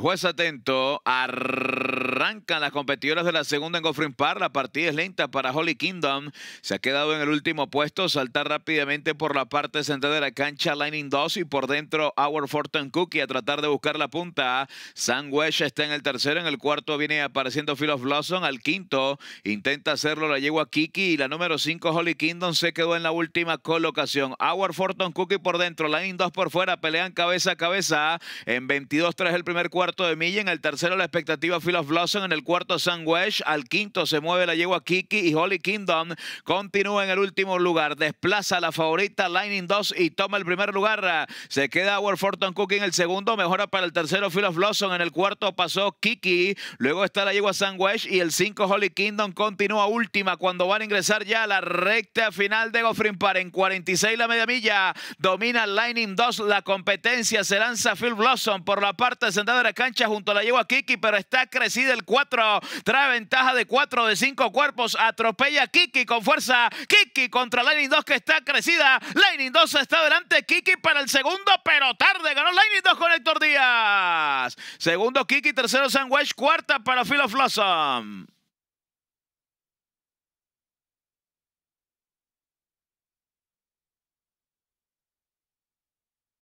Juez atento, arrancan las competidoras de la segunda en Goffrin Par. La partida es lenta para Holy Kingdom. Se ha quedado en el último puesto. Saltar rápidamente por la parte central de la cancha Lightning 2 y por dentro Our Fortune Cookie a tratar de buscar la punta. Sandwich está en el tercero. En el cuarto viene apareciendo Phil of Lawson Al quinto intenta hacerlo la lleva Kiki y la número 5 Holy Kingdom se quedó en la última colocación. Our Fortune Cookie por dentro, Lightning 2 por fuera. Pelean cabeza a cabeza. En 22-3 el primer cuarto de milla, en el tercero la expectativa Phil of Blossom, en el cuarto Sandwich al quinto se mueve la yegua Kiki y Holy Kingdom continúa en el último lugar, desplaza a la favorita Lightning 2 y toma el primer lugar, se queda Fortune Cookie en el segundo, mejora para el tercero Phil of Blossom, en el cuarto pasó Kiki, luego está la yegua Sandwich y el cinco Holy Kingdom continúa última cuando van a ingresar ya a la recta final de Goffrin Par en 46 la media milla, domina Lightning 2 la competencia, se lanza Phil Blossom por la parte sentada de la cancha junto la yegua Kiki, pero está crecida el 4. Trae ventaja de 4 de 5 cuerpos. Atropella Kiki con fuerza. Kiki contra Lightning 2 que está crecida. Lightning 2 está delante. Kiki para el segundo, pero tarde. Ganó Lightning 2 con Héctor Díaz. Segundo Kiki, tercero Sandwich, cuarta para Phil of